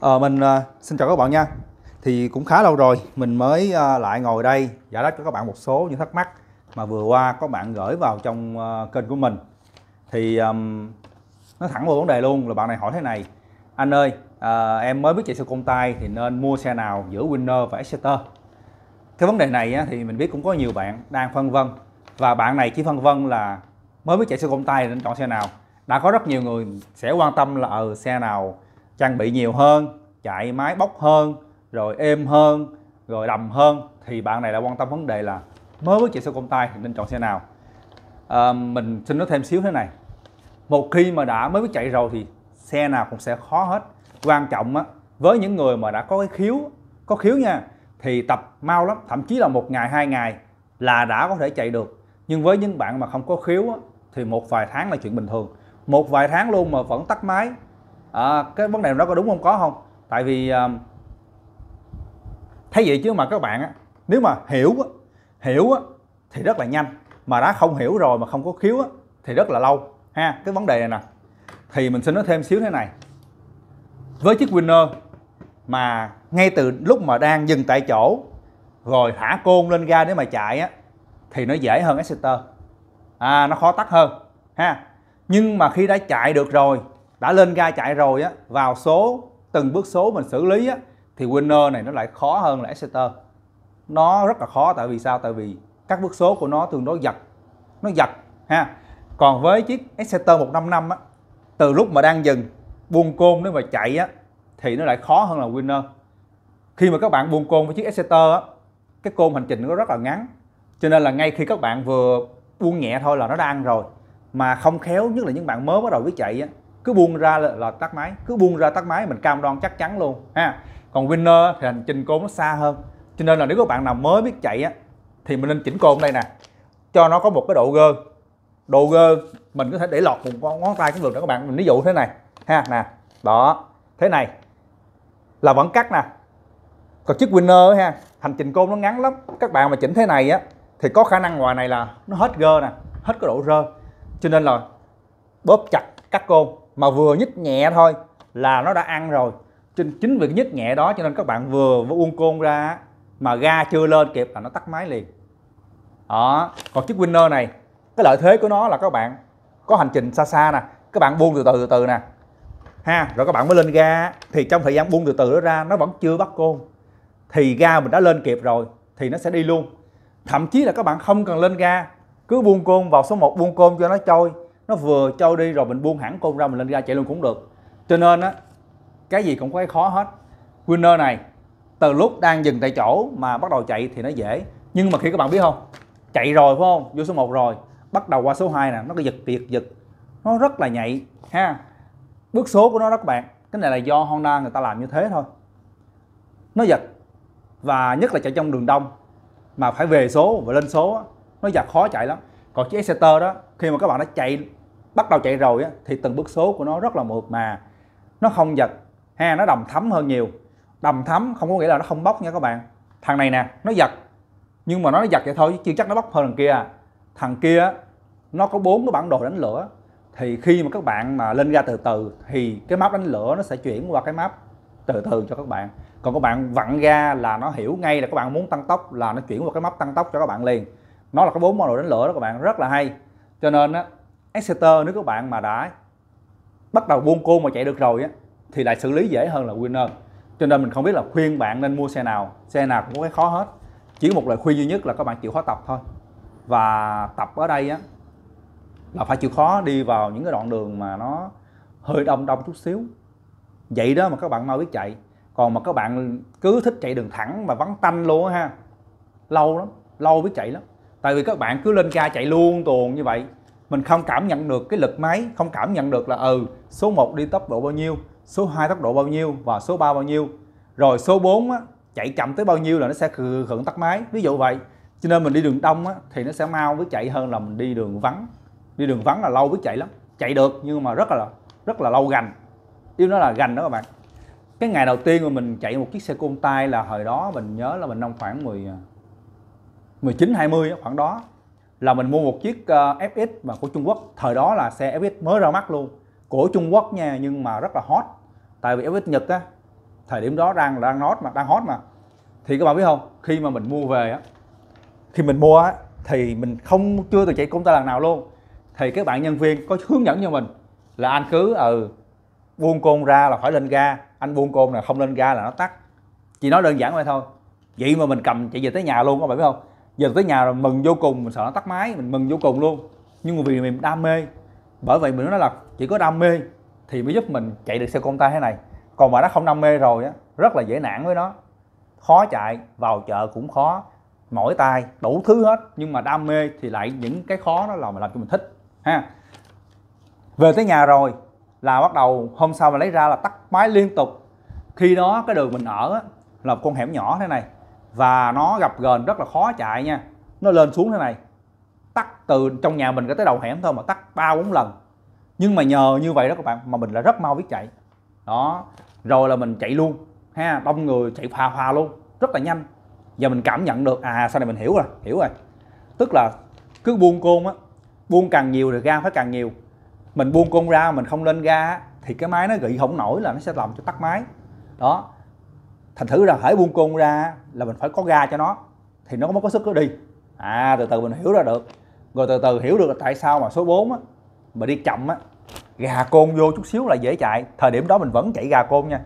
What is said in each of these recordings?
Ờ, mình uh, xin chào các bạn nha Thì cũng khá lâu rồi mình mới uh, lại ngồi đây giải đáp cho các bạn một số những thắc mắc mà vừa qua có bạn gửi vào trong uh, kênh của mình Thì um, nó thẳng vào vấn đề luôn là bạn này hỏi thế này Anh ơi uh, em mới biết chạy xe công tay thì nên mua xe nào giữa Winner và Exeter Cái vấn đề này á, thì mình biết cũng có nhiều bạn đang phân vân Và bạn này chỉ phân vân là mới biết chạy xe công tay nên chọn xe nào đã có rất nhiều người sẽ quan tâm là ở ờ, ừ, xe nào trang bị nhiều hơn chạy máy bốc hơn rồi êm hơn rồi đầm hơn thì bạn này đã quan tâm vấn đề là mới với chạy xe công tay thì nên chọn xe nào à, mình xin nói thêm xíu thế này một khi mà đã mới biết chạy rồi thì xe nào cũng sẽ khó hết quan trọng á với những người mà đã có cái khiếu có khiếu nha thì tập mau lắm thậm chí là một ngày hai ngày là đã có thể chạy được nhưng với những bạn mà không có khiếu á, thì một vài tháng là chuyện bình thường một vài tháng luôn mà vẫn tắt máy à, cái vấn đề đó có đúng không có không tại vì à, thấy vậy chứ mà các bạn á, nếu mà hiểu á, hiểu á, thì rất là nhanh mà đã không hiểu rồi mà không có khiếu á, thì rất là lâu ha cái vấn đề này nè thì mình xin nói thêm xíu thế này với chiếc winner mà ngay từ lúc mà đang dừng tại chỗ rồi thả côn lên ga để mà chạy á thì nó dễ hơn Exeter à nó khó tắt hơn ha nhưng mà khi đã chạy được rồi đã lên ga chạy rồi á vào số từng bước số mình xử lý á thì winner này nó lại khó hơn là Exeter nó rất là khó tại vì sao tại vì các bước số của nó tương đối giật nó giật ha còn với chiếc Exeter 155 á từ lúc mà đang dừng buông côn nếu mà chạy á thì nó lại khó hơn là winner khi mà các bạn buông côn với chiếc Exeter á cái côn hành trình nó rất là ngắn cho nên là ngay khi các bạn vừa buông nhẹ thôi là nó đang ăn rồi mà không khéo nhất là những bạn mới bắt đầu biết chạy á cứ buông ra là, là tắt máy cứ buông ra tắt máy mình cam đoan chắc chắn luôn ha còn winner thì hành trình côn nó xa hơn cho nên là nếu các bạn nào mới biết chạy á thì mình nên chỉnh côn đây nè cho nó có một cái độ gơ độ gơ mình có thể để lọt một ngón tay cũng được nữa các bạn mình ví dụ thế này ha nè đó thế này là vẫn cắt nè còn chiếc winner ha hành trình côn nó ngắn lắm các bạn mà chỉnh thế này á thì có khả năng ngoài này là nó hết gơ nè hết cái độ rơ cho nên là bóp chặt cắt côn mà vừa nhích nhẹ thôi là nó đã ăn rồi chính vì cái nhích nhẹ đó cho nên các bạn vừa uông côn ra mà ga chưa lên kịp là nó tắt máy liền đó còn chiếc winner này cái lợi thế của nó là các bạn có hành trình xa xa nè các bạn buông từ từ từ từ nè ha rồi các bạn mới lên ga thì trong thời gian buông từ từ đó ra nó vẫn chưa bắt côn thì ga mình đã lên kịp rồi thì nó sẽ đi luôn thậm chí là các bạn không cần lên ga cứ buông côn vào số 1 buông côn cho nó trôi nó vừa trôi đi rồi mình buông hẳn côn ra mình lên ga chạy luôn cũng được cho nên á cái gì cũng có cái khó hết winner này từ lúc đang dừng tại chỗ mà bắt đầu chạy thì nó dễ nhưng mà khi các bạn biết không chạy rồi phải không vô số 1 rồi bắt đầu qua số 2 nè nó cứ giật giật giật nó rất là nhạy ha bước số của nó đó các bạn cái này là do Honda người ta làm như thế thôi nó giật và nhất là chạy trong đường đông mà phải về số và lên số nó giật khó chạy lắm còn chiếc Exeter đó khi mà các bạn đã chạy bắt đầu chạy rồi á, thì từng bước số của nó rất là mượt mà nó không giật ha nó đầm thấm hơn nhiều đầm thấm không có nghĩa là nó không bóc nha các bạn thằng này nè nó giật nhưng mà nó giật vậy thôi chứ chưa chắc nó bóc hơn thằng kia thằng kia nó có bốn cái bản đồ đánh lửa thì khi mà các bạn mà lên ra từ từ thì cái map đánh lửa nó sẽ chuyển qua cái map từ từ cho các bạn còn các bạn vặn ra là nó hiểu ngay là các bạn muốn tăng tốc là nó chuyển qua cái map tăng tốc cho các bạn liền nó là cái bốn bản đồ đánh lửa đó các bạn rất là hay cho nên á Exeter nếu các bạn mà đã bắt đầu buông cô mà chạy được rồi á thì lại xử lý dễ hơn là Winner cho nên mình không biết là khuyên bạn nên mua xe nào xe nào cũng có cái khó hết chỉ một lời khuyên duy nhất là các bạn chịu khó tập thôi và tập ở đây á là phải chịu khó đi vào những cái đoạn đường mà nó hơi đông đông chút xíu vậy đó mà các bạn mau biết chạy còn mà các bạn cứ thích chạy đường thẳng mà vắng tanh luôn á ha lâu lắm lâu biết chạy lắm tại vì các bạn cứ lên ca chạy luôn tuồn như vậy mình không cảm nhận được cái lực máy không cảm nhận được là ừ số 1 đi tốc độ bao nhiêu số 2 tốc độ bao nhiêu và số 3 bao nhiêu rồi số 4 á, chạy chậm tới bao nhiêu là nó sẽ hưởng tắt máy ví dụ vậy cho nên mình đi đường đông á, thì nó sẽ mau với chạy hơn là mình đi đường vắng đi đường vắng là lâu với chạy lắm chạy được nhưng mà rất là rất là lâu gành yêu nó là gành đó các bạn cái ngày đầu tiên mà mình chạy một chiếc xe côn tay là hồi đó mình nhớ là mình năm khoảng 10 19 20 khoảng đó là mình mua một chiếc ờ, FX mà của Trung Quốc thời đó là xe FX mới ra mắt luôn của Trung Quốc nha nhưng mà rất là hot tại vì FX Nhật á thời điểm đó đang đang hot mà đang hot mà thì các bạn biết không khi mà mình mua về á khi mình mua á thì mình không chưa từ chạy công ta lần nào luôn thì các bạn nhân viên có hướng dẫn cho mình là anh cứ ừ buông côn ra là phải lên ga anh buông côn là không lên ga là nó tắt chỉ nói đơn giản vậy thôi vậy mà mình cầm chạy về tới nhà luôn các bạn biết không giờ tới nhà rồi mừng vô cùng mình sợ nó tắt máy mình mừng vô cùng luôn nhưng mà vì mình đam mê bởi vậy mình nói là chỉ có đam mê thì mới giúp mình chạy được xe công tay thế này còn mà nó không đam mê rồi á rất là dễ nản với nó khó chạy vào chợ cũng khó mỏi tay đủ thứ hết nhưng mà đam mê thì lại những cái khó đó là mình làm cho mình thích ha về tới nhà rồi là bắt đầu hôm sau mà lấy ra là tắt máy liên tục khi đó cái đường mình ở á, là một con hẻm nhỏ thế này và nó gặp gần rất là khó chạy nha nó lên xuống thế này tắt từ trong nhà mình có tới đầu hẻm thôi mà tắt ba bốn lần nhưng mà nhờ như vậy đó các bạn mà mình là rất mau biết chạy đó rồi là mình chạy luôn ha đông người chạy phà phà luôn rất là nhanh và mình cảm nhận được à sau này mình hiểu rồi hiểu rồi tức là cứ buông côn á buông càng nhiều thì ga phải càng nhiều mình buông côn ra mình không lên ga thì cái máy nó gị không nổi là nó sẽ làm cho tắt máy đó thành thử rằng hãy buông côn ra là mình phải có ga cho nó thì nó mới có sức nó đi à từ từ mình hiểu ra được rồi từ từ hiểu được là tại sao mà số 4 á mà đi chậm á gà côn vô chút xíu là dễ chạy thời điểm đó mình vẫn chạy gà côn nha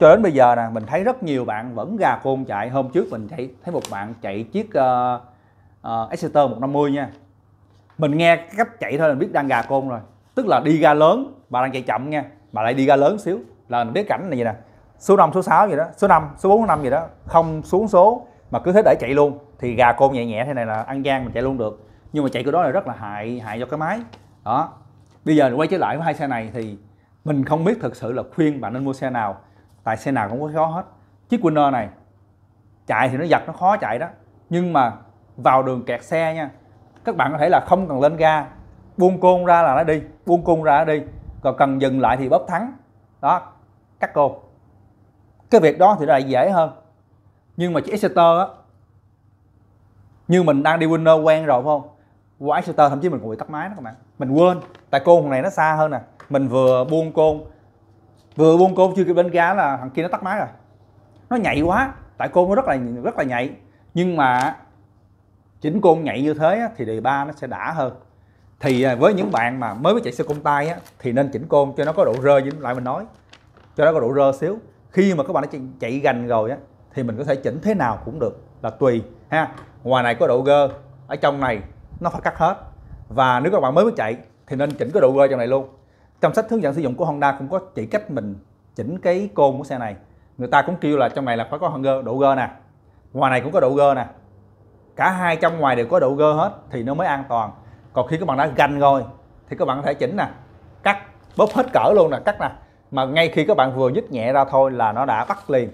cho đến bây giờ nè mình thấy rất nhiều bạn vẫn gà côn chạy hôm trước mình chạy thấy một bạn chạy chiếc uh, uh, Exeter 150 nha mình nghe cách chạy thôi mình biết đang gà côn rồi tức là đi ga lớn bà đang chạy chậm nha mà lại đi ga lớn xíu là mình biết cảnh này vậy nè số 5 số 6 gì đó số 5 số 4 số 5 gì đó không xuống số mà cứ thế để chạy luôn thì gà côn nhẹ nhẹ thế này là ăn gian mình chạy luôn được nhưng mà chạy kiểu đó là rất là hại hại cho cái máy đó bây giờ quay trở lại với hai xe này thì mình không biết thực sự là khuyên bạn nên mua xe nào tại xe nào cũng có khó hết chiếc Winner này chạy thì nó giật nó khó chạy đó nhưng mà vào đường kẹt xe nha các bạn có thể là không cần lên ga buông côn ra là nó đi buông côn ra nó đi còn cần dừng lại thì bóp thắng đó cắt côn cái việc đó thì nó lại dễ hơn nhưng mà chỉ Exeter á như mình đang đi winner quen rồi phải không qua Exeter thậm chí mình còn bị tắt máy đó các bạn mình quên tại côn này nó xa hơn nè mình vừa buông côn vừa buông côn chưa kịp bên cá là thằng kia nó tắt máy rồi nó nhạy quá tại côn nó rất là rất là nhạy nhưng mà chỉnh côn nhạy như thế á, thì đề ba nó sẽ đã hơn thì à, với những bạn mà mới mới chạy xe công tay á, thì nên chỉnh côn cho nó có độ rơ như lại mình nói cho nó có độ rơ xíu khi mà các bạn đã chạy, gành rồi á thì mình có thể chỉnh thế nào cũng được là tùy ha ngoài này có độ gơ ở trong này nó phải cắt hết và nếu các bạn mới mới chạy thì nên chỉnh cái độ gơ trong này luôn trong sách hướng dẫn sử dụng của Honda cũng có chỉ cách mình chỉnh cái côn của xe này người ta cũng kêu là trong này là phải có hòn gơ độ gơ nè ngoài này cũng có độ gơ nè cả hai trong ngoài đều có độ gơ hết thì nó mới an toàn còn khi các bạn đã gành rồi thì các bạn có thể chỉnh nè cắt bóp hết cỡ luôn nè cắt nè mà ngay khi các bạn vừa dứt nhẹ ra thôi là nó đã bắt liền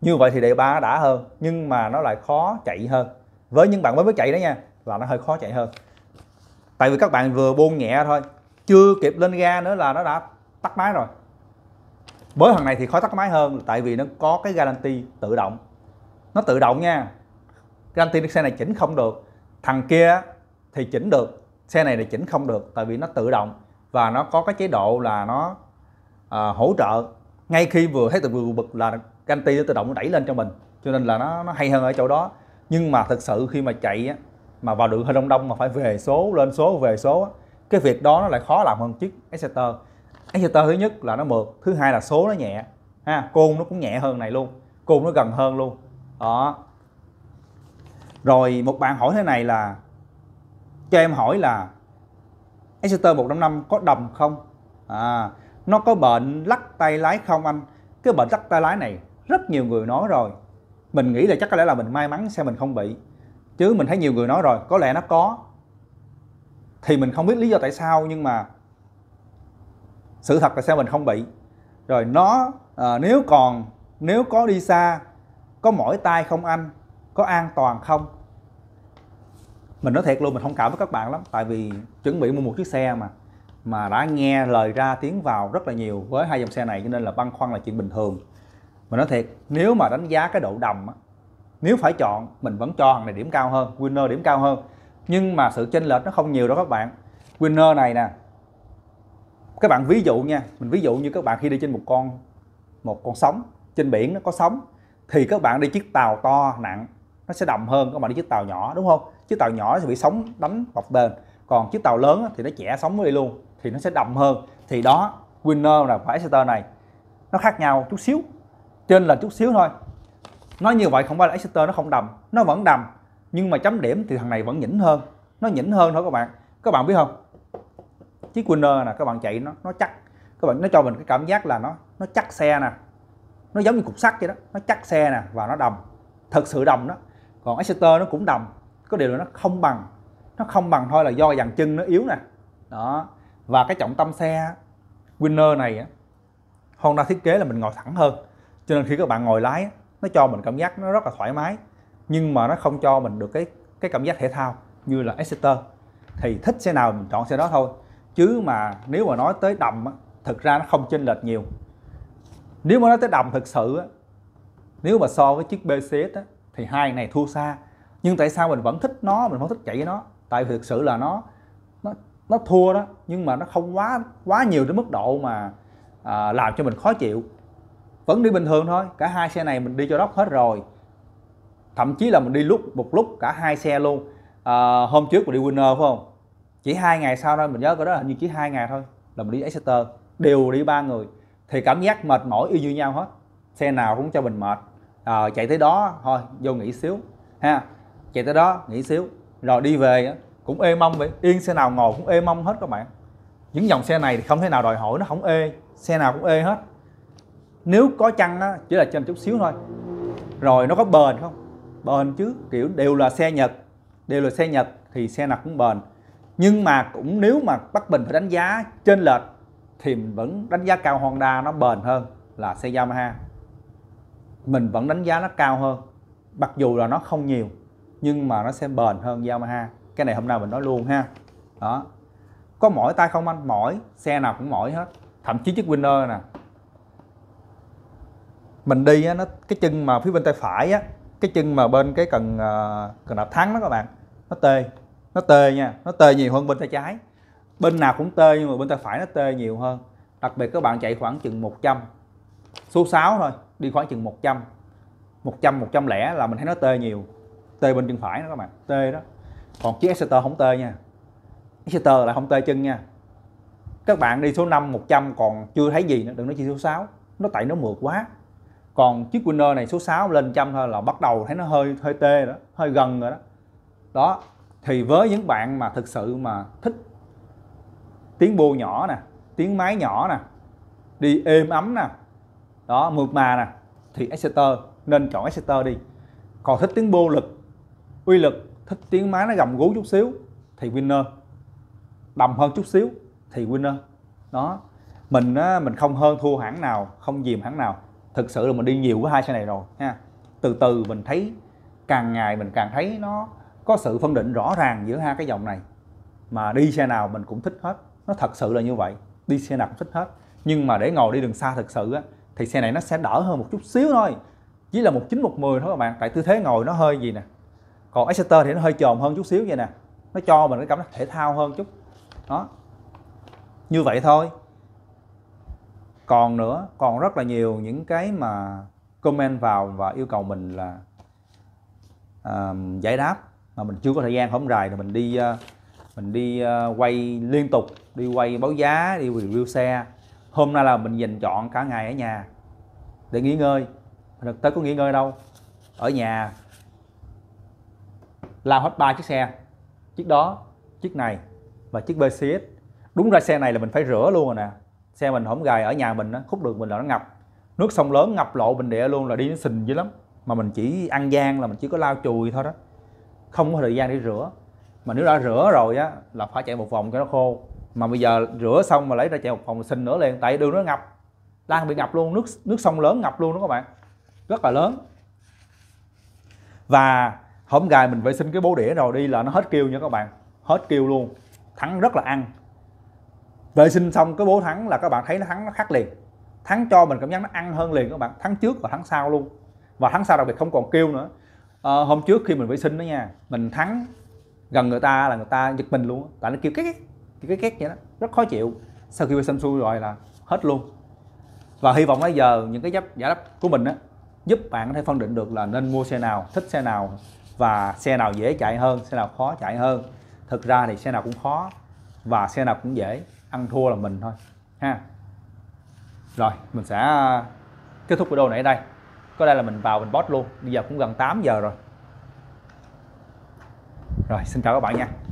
như vậy thì đề ba nó đã hơn nhưng mà nó lại khó chạy hơn với những bạn mới mới chạy đó nha là nó hơi khó chạy hơn tại vì các bạn vừa buông nhẹ thôi chưa kịp lên ga nữa là nó đã tắt máy rồi với thằng này thì khó tắt máy hơn tại vì nó có cái garanti tự động nó tự động nha garanti xe này chỉnh không được thằng kia thì chỉnh được xe này là chỉnh không được tại vì nó tự động và nó có cái chế độ là nó à, hỗ trợ ngay khi vừa thấy từ vừa bực là cái ti tự động nó đẩy lên cho mình cho nên là nó, nó hay hơn ở chỗ đó nhưng mà thực sự khi mà chạy á, mà vào đường hơi đông đông mà phải về số lên số về số á, cái việc đó nó lại khó làm hơn chiếc Exeter Exeter thứ nhất là nó mượt thứ hai là số nó nhẹ ha côn nó cũng nhẹ hơn này luôn côn nó gần hơn luôn đó rồi một bạn hỏi thế này là cho em hỏi là Exeter 155 có đầm không à nó có bệnh lắc tay lái không anh cái bệnh lắc tay lái này rất nhiều người nói rồi mình nghĩ là chắc có lẽ là mình may mắn xe mình không bị chứ mình thấy nhiều người nói rồi có lẽ nó có thì mình không biết lý do tại sao nhưng mà sự thật là xe mình không bị rồi nó à, nếu còn nếu có đi xa có mỏi tay không anh có an toàn không mình nói thiệt luôn mình không cảm với các bạn lắm tại vì chuẩn bị mua một chiếc xe mà mà đã nghe lời ra tiếng vào rất là nhiều với hai dòng xe này cho nên là băn khoăn là chuyện bình thường mình nói thiệt nếu mà đánh giá cái độ đầm nếu phải chọn mình vẫn cho thằng này điểm cao hơn winner điểm cao hơn nhưng mà sự chênh lệch nó không nhiều đâu các bạn winner này nè các bạn ví dụ nha mình ví dụ như các bạn khi đi trên một con một con sóng trên biển nó có sóng thì các bạn đi chiếc tàu to nặng nó sẽ đậm hơn các bạn đi chiếc tàu nhỏ đúng không chiếc tàu nhỏ sẽ bị sóng đánh bọc bền còn chiếc tàu lớn thì nó chẻ sóng đi luôn thì nó sẽ đậm hơn thì đó winner là và Exeter này nó khác nhau chút xíu trên là chút xíu thôi nói như vậy không phải là Exeter nó không đầm nó vẫn đầm nhưng mà chấm điểm thì thằng này vẫn nhỉnh hơn nó nhỉnh hơn thôi các bạn các bạn biết không chiếc winner nè các bạn chạy nó nó chắc các bạn nó cho mình cái cảm giác là nó nó chắc xe nè nó giống như cục sắt vậy đó nó chắc xe nè và nó đầm thật sự đầm đó còn Exeter nó cũng đầm có điều là nó không bằng nó không bằng thôi là do dàn chân nó yếu nè đó và cái trọng tâm xe Winner này Honda thiết kế là mình ngồi thẳng hơn cho nên khi các bạn ngồi lái nó cho mình cảm giác nó rất là thoải mái nhưng mà nó không cho mình được cái cái cảm giác thể thao như là Exeter thì thích xe nào mình chọn xe đó thôi chứ mà nếu mà nói tới đầm thực ra nó không chênh lệch nhiều nếu mà nói tới đầm thực sự nếu mà so với chiếc BCS thì hai này thua xa nhưng tại sao mình vẫn thích nó mình vẫn thích chạy với nó tại vì thực sự là nó nó thua đó nhưng mà nó không quá quá nhiều đến mức độ mà à, làm cho mình khó chịu vẫn đi bình thường thôi cả hai xe này mình đi cho đốc hết rồi thậm chí là mình đi lúc một lúc cả hai xe luôn à, hôm trước mình đi winner phải không chỉ hai ngày sau thôi mình nhớ cái đó là như chỉ hai ngày thôi là mình đi Exeter đều đi ba người thì cảm giác mệt mỏi y như nhau hết xe nào cũng cho mình mệt à, chạy tới đó thôi vô nghỉ xíu ha chạy tới đó nghỉ xíu rồi đi về cũng ê mong vậy yên xe nào ngồi cũng ê mong hết các bạn những dòng xe này thì không thể nào đòi hỏi nó không ê xe nào cũng ê hết nếu có chăng á chỉ là trên chút xíu thôi rồi nó có bền không bền chứ kiểu đều là xe nhật đều là xe nhật thì xe nào cũng bền nhưng mà cũng nếu mà bắt bình phải đánh giá trên lệch thì mình vẫn đánh giá cao Honda nó bền hơn là xe Yamaha mình vẫn đánh giá nó cao hơn mặc dù là nó không nhiều nhưng mà nó sẽ bền hơn Yamaha cái này hôm nay mình nói luôn ha đó có mỏi tay không anh mỏi xe nào cũng mỏi hết thậm chí chiếc winner nè mình đi á, nó cái chân mà phía bên tay phải á cái chân mà bên cái cần ờ, cần nạp thắng đó các bạn nó tê nó tê nha nó tê nhiều hơn bên tay trái bên nào cũng tê nhưng mà bên tay phải nó tê nhiều hơn đặc biệt các bạn chạy khoảng chừng 100 số 6 thôi đi khoảng chừng 100 100 100 lẻ là mình thấy nó tê nhiều tê bên chân phải đó các bạn tê đó còn chiếc Exeter không tê nha Exeter là không tê chân nha các bạn đi số 5 100 còn chưa thấy gì nữa đừng nói chi số 6 nó tại nó mượt quá còn chiếc winner này số 6 lên trăm thôi là bắt đầu thấy nó hơi hơi tê đó hơi gần rồi đó đó thì với những bạn mà thực sự mà thích tiếng bô nhỏ nè tiếng máy nhỏ nè đi êm ấm nè đó mượt mà nè thì Exeter nên chọn Exeter đi còn thích tiếng bô lực uy lực thích tiếng máy nó gầm gú chút xíu thì winner đầm hơn chút xíu thì winner đó mình á, mình không hơn thua hãng nào không dìm hãng nào thực sự là mình đi nhiều với hai xe này rồi ha từ từ mình thấy càng ngày mình càng thấy nó có sự phân định rõ ràng giữa hai cái dòng này mà đi xe nào mình cũng thích hết nó thật sự là như vậy đi xe nào cũng thích hết nhưng mà để ngồi đi đường xa thực sự á, thì xe này nó sẽ đỡ hơn một chút xíu thôi chỉ là một chín một mười thôi các bạn tại tư thế ngồi nó hơi gì nè còn Exeter thì nó hơi tròn hơn chút xíu vậy nè nó cho mình cái cảm giác thể thao hơn chút đó như vậy thôi còn nữa còn rất là nhiều những cái mà comment vào và yêu cầu mình là uh, giải đáp mà mình chưa có thời gian không rài thì mình đi uh, mình đi uh, quay liên tục đi quay báo giá đi review xe hôm nay là mình dành chọn cả ngày ở nhà để nghỉ ngơi thực tế có nghỉ ngơi đâu ở nhà lao hết ba chiếc xe chiếc đó chiếc này và chiếc BCS đúng ra xe này là mình phải rửa luôn rồi nè xe mình hổng gài ở nhà mình á khúc đường mình là nó ngập nước sông lớn ngập lộ bình địa luôn là đi nó xình dữ lắm mà mình chỉ ăn gian là mình chỉ có lao chùi thôi đó không có thời gian để rửa mà nếu đã rửa rồi á là phải chạy một vòng cho nó khô mà bây giờ rửa xong mà lấy ra chạy một vòng xình nữa liền tại đường nó ngập đang bị ngập luôn nước nước sông lớn ngập luôn đó các bạn rất là lớn và hôm gài mình vệ sinh cái bố đĩa rồi đi là nó hết kêu nha các bạn hết kêu luôn thắng rất là ăn vệ sinh xong cái bố thắng là các bạn thấy nó thắng nó khác liền thắng cho mình cảm giác nó ăn hơn liền các bạn thắng trước và thắng sau luôn và thắng sau đặc biệt không còn kêu nữa à, hôm trước khi mình vệ sinh đó nha mình thắng gần người ta là người ta giật mình luôn tại nó kêu két cái két vậy đó rất khó chịu sau khi vệ sinh xui rồi là hết luôn và hy vọng bây giờ những cái giáp giải đáp của mình á giúp bạn có thể phân định được là nên mua xe nào thích xe nào và xe nào dễ chạy hơn xe nào khó chạy hơn thực ra thì xe nào cũng khó và xe nào cũng dễ ăn thua là mình thôi ha rồi mình sẽ à, kết thúc video này ở đây có đây là mình vào mình post luôn bây giờ cũng gần 8 giờ rồi rồi xin chào các bạn nha